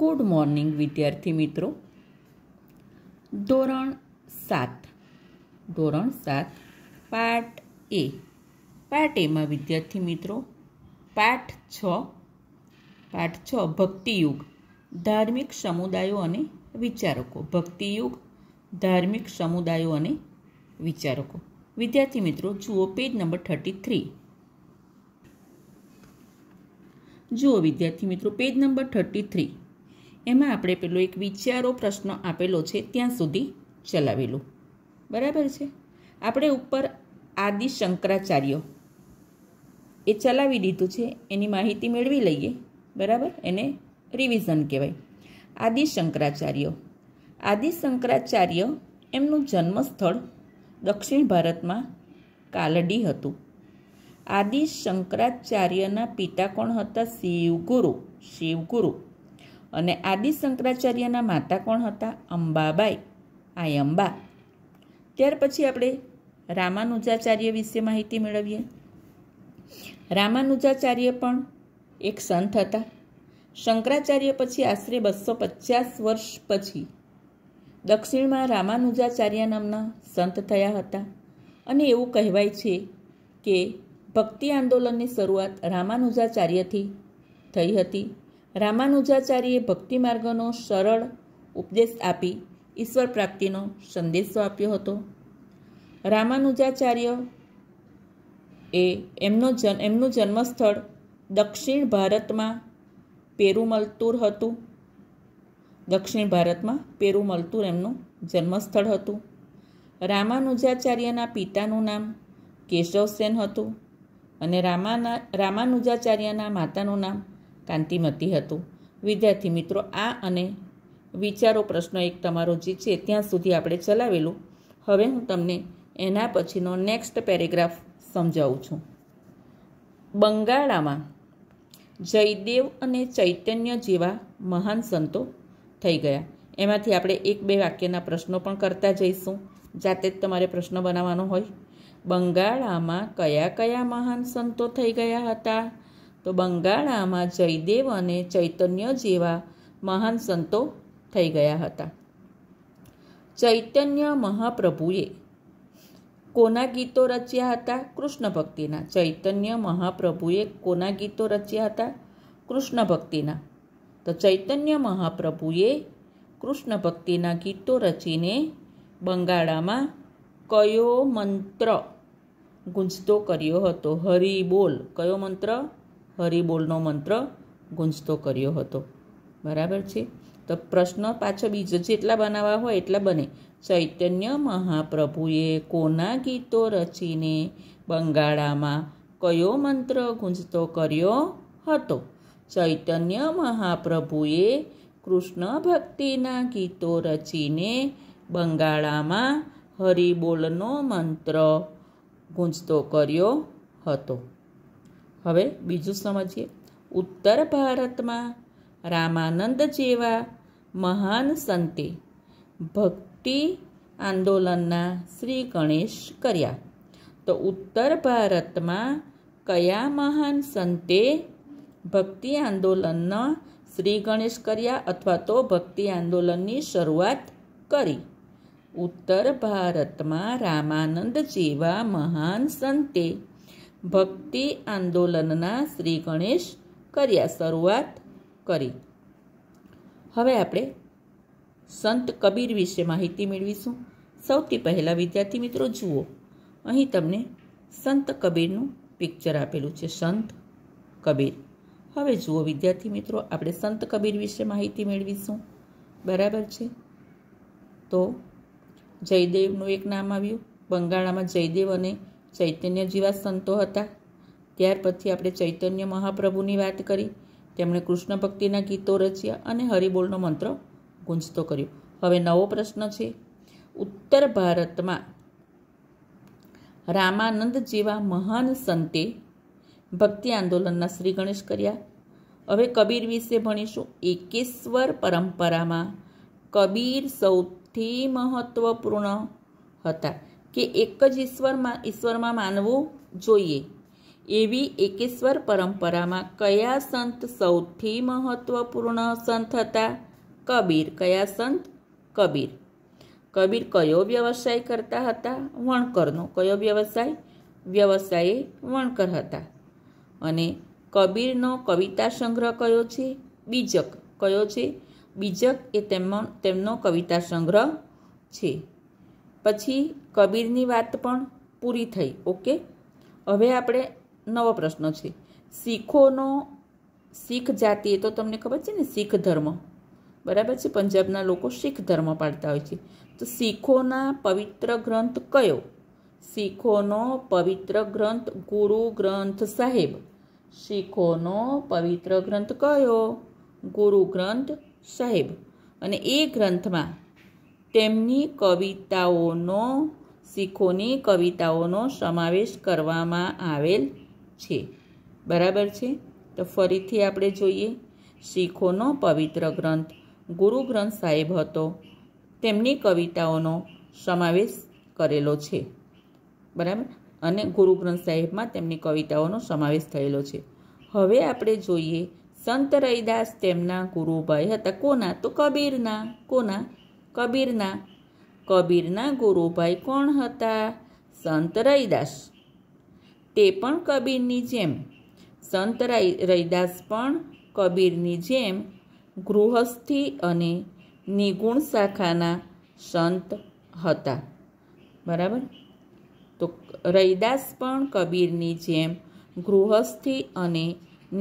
good morning વિદ્યાર્થી મિત્રો ધોરણ સાત ધોરણ સાત પાર્ટ એ પાર્ટ એમાં વિદ્યાર્થી મિત્રો પાઠ છ પાઠ છ ભક્તિયુગ ધાર્મિક સમુદાયો અને વિચારકો ભક્તિયુગ ધાર્મિક સમુદાયો અને વિચારકો વિદ્યાર્થી મિત્રો જુઓ પેજ નંબર થર્ટી થ્રી જુઓ વિદ્યાર્થી મિત્રો પેજ નંબર થર્ટી થ્રી એમાં આપણે પેલો એક વિચારો પ્રશ્ન આપેલો છે ત્યાં સુધી ચલાવેલું બરાબર છે આપણે ઉપર આદિ શંકરાચાર્ય એ ચલાવી દીધું છે એની માહિતી મેળવી લઈએ બરાબર એને રિવિઝન કહેવાય આદિ શંકરાચાર્ય આદિ શંકરાચાર્ય એમનું જન્મસ્થળ દક્ષિણ ભારતમાં કાલડી હતું આદિ શંકરાચાર્યના પિતા કોણ હતા શિવગુરુ શિવગુરુ અને આદિ શંકરાચાર્યના માતા કોણ હતા અંબાબાઈ આય અંબા ત્યાર પછી આપણે રામાનુજાચાર્ય વિશે માહિતી મેળવીએ રામાનુજાચાર્ય પણ એક સંત હતા શંકરાચાર્ય પછી આશરે બસો પચાસ વર્ષ પછી દક્ષિણમાં રામાનુજાચાર્ય નામના સંત થયા હતા અને એવું કહેવાય છે કે ભક્તિ આંદોલનની શરૂઆત રામાનુજાચાર્યથી થઈ હતી રામાનુજાચાર્યે ભક્તિ માર્ગનો સરળ ઉપદેશ આપી ઈશ્વર પ્રાપ્તિનો સંદેશો આપ્યો હતો રામાનુજાચાર્ય એ એમનો જન એમનું જન્મસ્થળ દક્ષિણ ભારતમાં પેરુમલતુર હતું દક્ષિણ ભારતમાં પેરુમલતુર એમનું જન્મસ્થળ હતું રામાનુજાચાર્યના પિતાનું નામ કેશવસેન હતું અને રામાના રામાનુજાચાર્યના માતાનું નામ કાંતિમતી હતું વિદ્યાર્થી મિત્રો આ અને વિચારો પ્રશ્ન એક તમારો જે છે ત્યાં સુધી આપણે ચલાવેલું હવે હું તમને એના પછીનો નેક્સ્ટ પેરેગ્રાફ સમજાવું છું બંગાળામાં જયદેવ અને ચૈતન્ય જેવા મહાન સંતો થઈ ગયા એમાંથી આપણે એક બે વાક્યના પ્રશ્નો પણ કરતા જઈશું જાતે જ તમારે પ્રશ્ન બનાવવાનો હોય બંગાળામાં કયા કયા મહાન સંતો થઈ ગયા હતા તો બંગાળામાં જયદેવ અને ચૈતન્ય જેવા મહાન સંતો થઈ ગયા હતા ચૈતન્ય મહાપ્રભુએ કોના ગીતો રચ્યા હતા કૃષ્ણ ભક્તિના ચૈતન્ય મહાપ્રભુએ કોના ગીતો રચ્યા હતા કૃષ્ણ ભક્તિના તો ચૈતન્ય મહાપ્રભુએ કૃષ્ણ ભક્તિના ગીતો રચીને બંગાળામાં કયો મંત્ર ગુંજતો કર્યો હતો હરિ બોલ કયો મંત્ર હરિબોલનો મંત્ર ગુંજતો કર્યો હતો બરાબર છે તો પ્રશ્ન પાછો બીજો જેટલા બનાવવા હોય એટલા બને ચૈતન્ય મહાપ્રભુએ કોના ગીતો રચીને બંગાળામાં કયો મંત્ર ગુંજતો કર્યો હતો ચૈતન્ય મહાપ્રભુએ કૃષ્ણ ભક્તિના ગીતો રચીને બંગાળામાં હરિબોલનો મંત્ર ગુંજતો કર્યો હતો હવે બીજું સમજીએ ઉત્તર ભારતમાં રામાનંદ જેવા મહાન સંતે ભક્તિ આંદોલનના શ્રી ગણેશ કર્યા તો ઉત્તર ભારતમાં કયા મહાન સંતે ભક્તિ આંદોલનના શ્રી ગણેશ કર્યા અથવા તો ભક્તિ આંદોલનની શરૂઆત કરી ઉત્તર ભારતમાં રામાનંદ જેવા મહાન સંતે ભક્તિ આંદોલનના શ્રી ગણેશ કર્યા શરૂઆત કરી હવે આપણે સંત કબીર વિશે માહિતી મેળવીશું સૌથી પહેલાં વિદ્યાર્થી મિત્રો જુઓ અહીં તમને સંત કબીરનું પિક્ચર આપેલું છે સંત કબીર હવે જુઓ વિદ્યાર્થી મિત્રો આપણે સંત કબીર વિશે માહિતી મેળવીશું બરાબર છે તો જયદેવનું એક નામ આવ્યું બંગાળામાં જયદેવ અને ચૈતન્ય જેવા સંતો હતા ત્યાર પછી આપણે ચૈતન્ય મહાપ્રભુની વાત કરી તેમણે કૃષ્ણ ભક્તિના ગીતો રચ્યા અને હરિબોલનો મંત્ર ગુંજતો કર્યો હવે નવો પ્રશ્ન છે ઉત્તર ભારતમાં રામાનંદ જેવા મહાન સંતે ભક્તિ આંદોલનના શ્રી ગણેશ કર્યા હવે કબીર વિશે ભણીશું એકેશ્વર પરંપરામાં કબીર સૌથી મહત્વપૂર્ણ હતા કે એક જ ઈશ્વરમાં ઈશ્વરમાં માનવું જોઈએ એવી એકેશ્વર પરંપરામાં કયા સંત સૌથી મહત્વપૂર્ણ સંત હતા કબીર કયા સંત કબીર કબીર કયો વ્યવસાય કરતા હતા વણકરનો કયો વ્યવસાય વ્યવસાયે વણકર હતા અને કબીરનો કવિતા સંગ્રહ કયો છે બીજક કયો છે બીજક એ તેમનો તેમનો કવિતા સંગ્રહ છે પછી કબીરની વાત પણ પૂરી થઈ ઓકે હવે આપણે નવો પ્રશ્ન છે શીખોનો શીખ જાતિ એ તો તમને ખબર છે ને શીખ ધર્મ બરાબર છે પંજાબના લોકો શીખ ધર્મ પાડતા હોય છે તો શીખોના પવિત્ર ગ્રંથ કયો શીખોનો પવિત્ર ગ્રંથ ગુરુ ગ્રંથ સાહેબ શીખોનો પવિત્ર ગ્રંથ કયો ગુરુ ગ્રંથ સાહેબ અને એ ગ્રંથમાં તેમની કવિતાઓનો શીખોની કવિતાઓનો સમાવેશ કરવામાં આવેલ છે બરાબર છે તો ફરીથી આપણે જોઈએ શીખોનો પવિત્ર ગ્રંથ ગુરુ ગ્રંથ સાહેબ હતો તેમની કવિતાઓનો સમાવેશ કરેલો છે બરાબર અને ગુરુ ગ્રંથ સાહેબમાં તેમની કવિતાઓનો સમાવેશ થયેલો છે હવે આપણે જોઈએ સંત રૈદાસ તેમના ગુરુભાઈ હતા કોના તો કબીરના કોના કબીરના કબીરના ગુરુભાઈ કોણ હતા સંત રૈદાસ તે પણ કબીરની જેમ સંત રૈદાસ પણ કબીરની જેમ ગૃહસ્થી અને નિગુણ શાખાના સંત હતા બરાબર તો રૈદાસ પણ કબીરની જેમ ગૃહસ્થી અને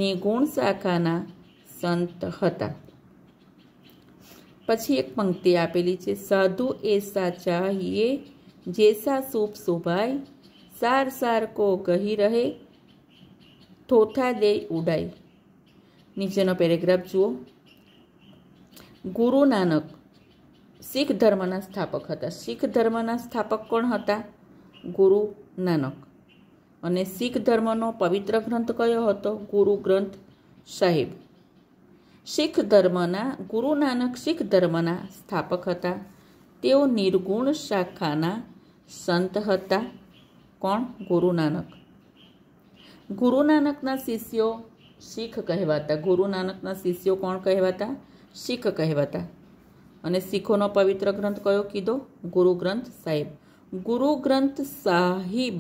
નિગુણ શાખાના સંત હતા પછી એક પંક્તિ આપેલી છે સાધુ એ એસા ચાહીએ જેસા સૂપ શોભાય સાર સાર કો કહી રહે થોથા દે ઉડાય નીચેનો પેરેગ્રાફ જુઓ ગુરુ નાનક શીખ ધર્મના સ્થાપક હતા શીખ ધર્મના સ્થાપક કોણ હતા ગુરુ નાનક અને શીખ ધર્મનો પવિત્ર ગ્રંથ કયો હતો ગુરુ ગ્રંથ સાહેબ શીખ ધર્મના ગુરુ નાનક શીખ ધર્મના સ્થાપક હતા તેઓ નિર્ગુણ શાખાના સંત હતા કોણ ગુરુ નાનક ગુરુ નાનકના શિષ્યો શીખ કહેવાતા ગુરુ નાનકના શિષ્યો કોણ કહેવાતા શીખ કહેવાતા અને શીખોનો પવિત્ર ગ્રંથ કયો કીધો ગુરુ ગ્રંથ સાહેબ ગુરુ ગ્રંથ સાહિબ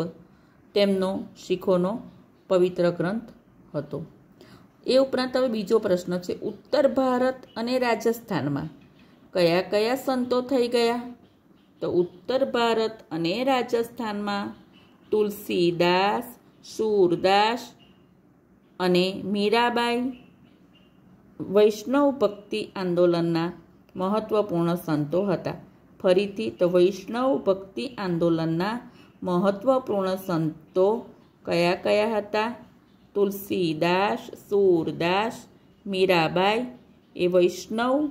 તેમનો શીખોનો પવિત્ર ગ્રંથ હતો એ ઉપરાંત હવે બીજો પ્રશ્ન છે ઉત્તર ભારત અને રાજસ્થાનમાં કયા કયા સંતો થઈ ગયા તો ઉત્તર ભારત અને રાજસ્થાનમાં તુલસીદાસ સૂરદાસ અને મીરાબાઈ વૈષ્ણવ ભક્તિ આંદોલનના મહત્વપૂર્ણ સંતો હતા ફરીથી તો વૈષ્ણવ ભક્તિ આંદોલનના મહત્વપૂર્ણ સંતો કયા કયા હતા તુલસીદાસ સૂરદાસ મીરાબાઈ એ વૈષ્ણવ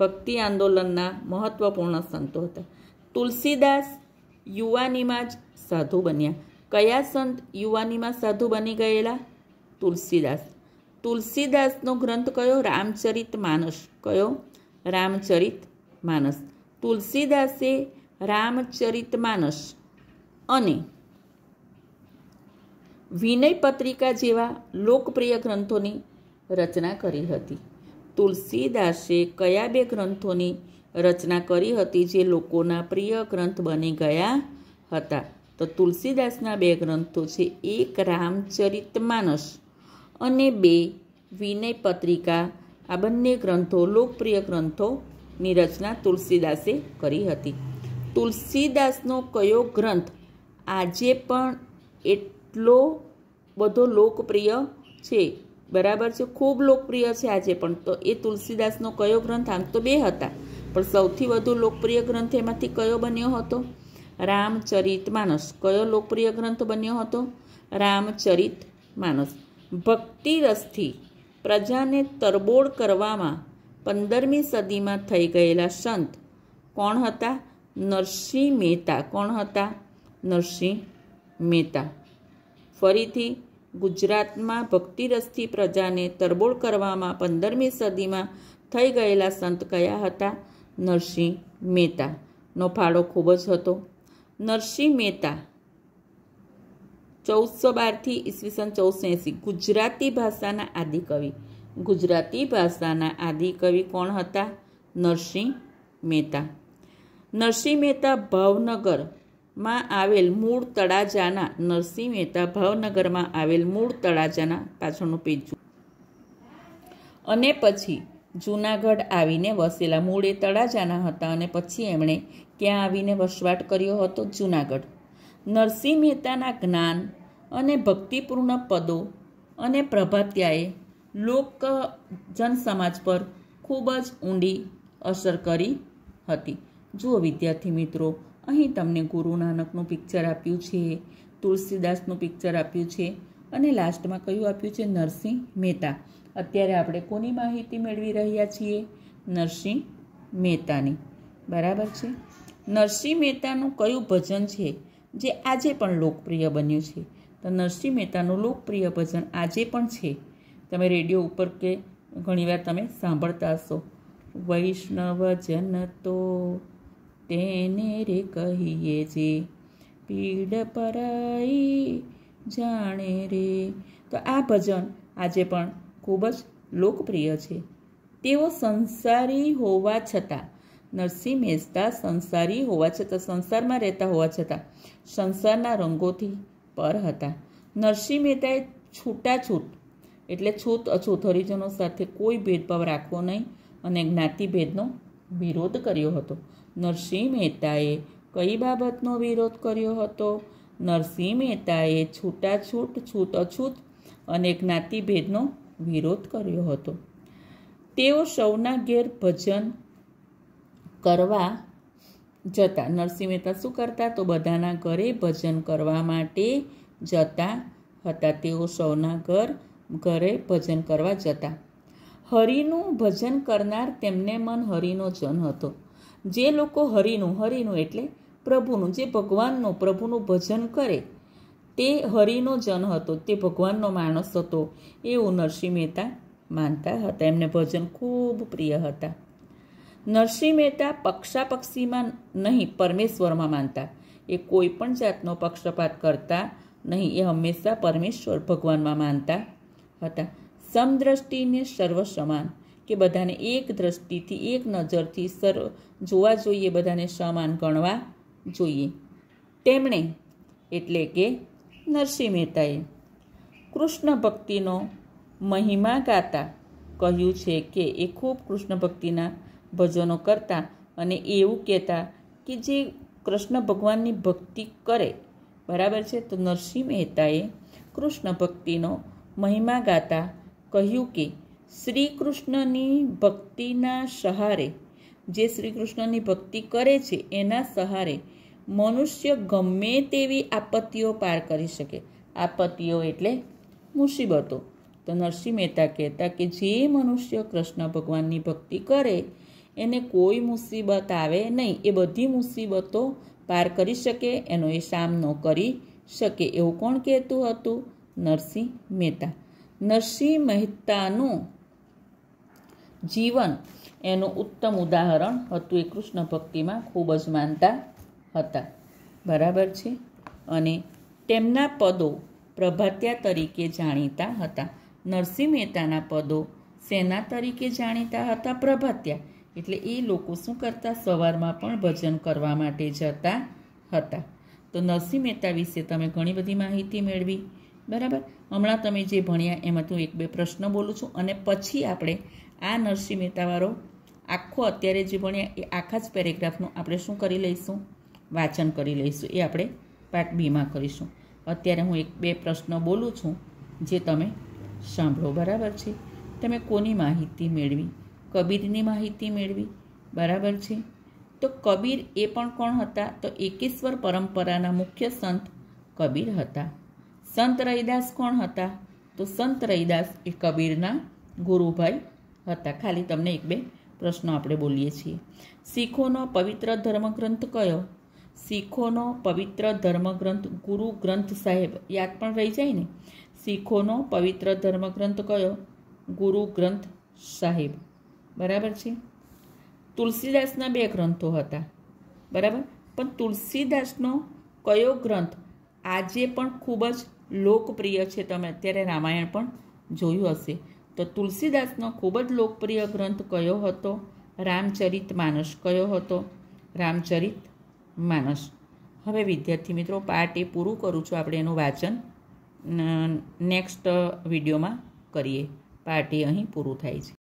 ભક્તિ આંદોલનના મહત્ત્વપૂર્ણ સંતો હતા તુલસીદાસ યુવાનીમાં જ સાધુ બન્યા કયા સંત યુવાનીમાં સાધુ બની ગયેલા તુલસીદાસ તુલસીદાસનો ગ્રંથ કયો રામચરિત માનસ કયો રામચરિત માનસ તુલસીદાસે રામચરિત માનસ અને વિનય પત્રિકા જેવા લોકપ્રિય ગ્રંથોની રચના કરી હતી તુલસીદાસે કયા બે ગ્રંથોની રચના કરી હતી જે લોકોના પ્રિય ગ્રંથ બની ગયા હતા તો તુલસીદાસના બે ગ્રંથો છે એક રામચરિત માનસ અને બે વિનય પત્રિકા આ બંને ગ્રંથો લોકપ્રિય ગ્રંથોની રચના તુલસીદાસે કરી હતી તુલસીદાસનો કયો ગ્રંથ આજે પણ એટલો બધો લોકપ્રિય છે બરાબર છે ખૂબ લોકપ્રિય છે આજે પણ તો એ તુલસીદાસનો કયો ગ્રંથ આમ તો બે હતા પણ સૌથી વધુ લોકપ્રિય ગ્રંથ એમાંથી કયો બન્યો હતો રામચરિત માનસ કયો લોકપ્રિય ગ્રંથ બન્યો હતો રામચરિત માનસ ભક્તિ રસથી પ્રજાને તરબોળ કરવામાં પંદરમી સદીમાં થઈ ગયેલા સંત કોણ હતા નરસિંહ મહેતા કોણ હતા નરસિંહ મહેતા ફરીથી ગુજરાતમાં ભક્તિરસથી પ્રજાને તરબોળ કરવામાં પંદરમી સદીમાં થઈ ગયેલા સંત કયા હતા નરસિંહ મહેતાનો ફાળો ખૂબ જ હતો નરસિંહ મહેતા ચૌદસો બારથી ઈસવીસન ચૌદસો એંસી ગુજરાતી ભાષાના આદિકવિ ગુજરાતી ભાષાના આદિકવિ કોણ હતા નરસિંહ મહેતા નરસિંહ મહેતા ભાવનગર માં આવેલ મૂળ તળાજાના નરસિંહ મહેતા ભાવનગરમાં આવેલ મૂળ તળાજાના પાછળનું પેજ અને પછી જૂનાગઢ આવીને વસેલા મૂળે તળાજાના હતા અને પછી એમણે ક્યાં આવીને વસવાટ કર્યો હતો જૂનાગઢ નરસિંહ મહેતાના જ્ઞાન અને ભક્તિપૂર્ણ પદો અને પ્રભાત્યાએ લોક જન સમાજ પર ખૂબ જ ઊંડી અસર કરી હતી જુઓ વિદ્યાર્થી મિત્રો અહીં તમને ગુરુ નાનકનું પિક્ચર આપ્યું છે તુલસીદાસનું પિક્ચર આપ્યું છે અને લાસ્ટમાં કયું આપ્યું છે નરસિંહ મહેતા અત્યારે આપણે કોની માહિતી મેળવી રહ્યા છીએ નરસિંહ મહેતાની બરાબર છે નરસિંહ મહેતાનું કયું ભજન છે જે આજે પણ લોકપ્રિય બન્યું છે તો નરસિંહ મહેતાનું લોકપ્રિય ભજન આજે પણ છે તમે રેડિયો ઉપર કે ઘણીવાર તમે સાંભળતા હશો વૈષ્ણવજન તો તેને રે કહીએ જે પીડ પરાઈ જાણે રે તો આ ભજન આજે પણ ખૂબ જ લોકપ્રિય છે તેઓ સંસારી હોવા છતાં નરસિંહ મહેતા સંસારી હોવા છતાં સંસારમાં રહેતા હોવા છતાં સંસારના રંગોથી પર હતા નરસિંહ મહેતાએ છૂટાછૂટ એટલે છૂત અછૂત હરિજનો સાથે કોઈ ભેદભાવ રાખવો નહીં અને જ્ઞાતિભેદનો વિરોધ કર્યો હતો નરસિંહ મહેતાએ કઈ બાબતનો વિરોધ કર્યો હતો નરસિંહ મહેતાએ છૂટાછૂટ છૂત અછૂત અને જ્ઞાતિભેદનો વિરોધ કર્યો હતો તેઓ સૌના ઘેર ભજન કરવા જતા નરસિંહ મહેતા શું કરતા તો બધાના ઘરે ભજન કરવા માટે જતા હતા તેઓ સૌના ઘર ઘરે ભજન કરવા જતા હરિનું ભજન કરનાર તેમને મન હરિનો જન હતો જે લોકો હરિનું હરિનું એટલે પ્રભુનું જે ભગવાનનું પ્રભુનું ભજન કરે તે હરિનો જન હતો તે ભગવાનનો માણસ હતો એવું નરસિંહ મહેતા માનતા હતા એમને ભજન ખૂબ પ્રિય હતા નરસિંહ મહેતા પક્ષાપક્ષીમાં નહીં પરમેશ્વરમાં માનતા એ કોઈ પણ જાતનો પક્ષપાત કરતા નહીં એ હંમેશા પરમેશ્વર ભગવાનમાં માનતા હતા સમદ્રષ્ટિને સર્વ સમાન કે બધાને એક દ્રષ્ટિથી એક નજરથી સર્વ જોવા જોઈએ બધાને સમાન ગણવા જોઈએ તેમણે એટલે કે નરસિંહ મહેતાએ કૃષ્ણ ભક્તિનો મહિમા ગાતા કહ્યું છે કે એ ખૂબ કૃષ્ણ ભક્તિના ભજનો કરતા અને એવું કહેતા કે જે કૃષ્ણ ભગવાનની ભક્તિ કરે બરાબર છે તો નરસિંહ મહેતાએ કૃષ્ણ ભક્તિનો મહિમા ગાતા કહ્યું કે શ્રી કૃષ્ણની ભક્તિના સહારે જે શ્રી કૃષ્ણની ભક્તિ કરે છે એના સહારે મનુષ્ય ગમે તેવી આપત્તિઓ પાર કરી શકે આપત્તિઓ એટલે મુસીબતો તો નરસિંહ મહેતા કહેતા કે જે મનુષ્ય કૃષ્ણ ભગવાનની ભક્તિ કરે એને કોઈ મુસીબત આવે નહીં એ બધી મુસીબતો પાર કરી શકે એનો એ સામનો કરી શકે એવું કોણ કહેતું હતું નરસિંહ મહેતા નરસિંહ મહેતાનું જીવન એનું ઉત્તમ ઉદાહરણ હતું એ કૃષ્ણ ભક્તિમાં ખૂબ જ માનતા હતા બરાબર છે અને તેમના પદો પ્રભાત્યા તરીકે જાણીતા હતા નરસિંહ મહેતાના પદો સેના તરીકે જાણીતા હતા પ્રભાત્યા એટલે એ લોકો શું કરતા સવારમાં પણ ભજન કરવા માટે જતા હતા તો નરસિંહ મહેતા વિશે તમે ઘણી બધી માહિતી મેળવી બરાબર હમણાં તમે જે ભણ્યા એમાંથી હું એક બે પ્રશ્ન બોલું છું અને પછી આપણે આ નરસિંહ મહેતાવાળો આખો અત્યારે જે ભણ્યા એ આખા જ પેરેગ્રાફનું આપણે શું કરી લઈશું વાંચન કરી લઈશું એ આપણે પાર્ટ બીમાં કરીશું અત્યારે હું એક બે પ્રશ્ન બોલું છું જે તમે સાંભળો બરાબર છે તમે કોની માહિતી મેળવી કબીરની માહિતી મેળવી બરાબર છે તો કબીર એ પણ કોણ હતા તો એકેશ્વર પરંપરાના મુખ્ય સંત કબીર હતા સંત રૈદાસ કોણ હતા તો સંત રૈદાસ એ કબીરના ગુરુભાઈ હતા ખાલી તમને એક બે પ્રશ્નો આપણે બોલીએ છીએ શીખોનો પવિત્ર ધર્મગ્રંથ કયો શીખોનો પવિત્ર ધર્મગ્રંથ ગુરુ ગ્રંથ સાહેબ યાદ પણ રહી જાય ને શીખોનો પવિત્ર ધર્મગ્રંથ કયો ગુરુ ગ્રંથ સાહેબ બરાબર છે તુલસીદાસના બે ગ્રંથો હતા બરાબર પણ તુલસીદાસનો કયો ગ્રંથ આજે પણ ખૂબ જ લોકપ્રિય છે તમે અત્યારે રામાયણ પણ જોયું હશે તો તુલસીદાસનો ખૂબ જ લોકપ્રિય ગ્રંથ કયો હતો રામચરિત માનસ કયો હતો રામચરિત માનસ હવે વિદ્યાર્થી મિત્રો પાઠ એ પૂરું કરું છું આપણે એનું વાંચન નેક્સ્ટ વિડીયોમાં કરીએ પાર્ટી અહીં પૂરું થાય છે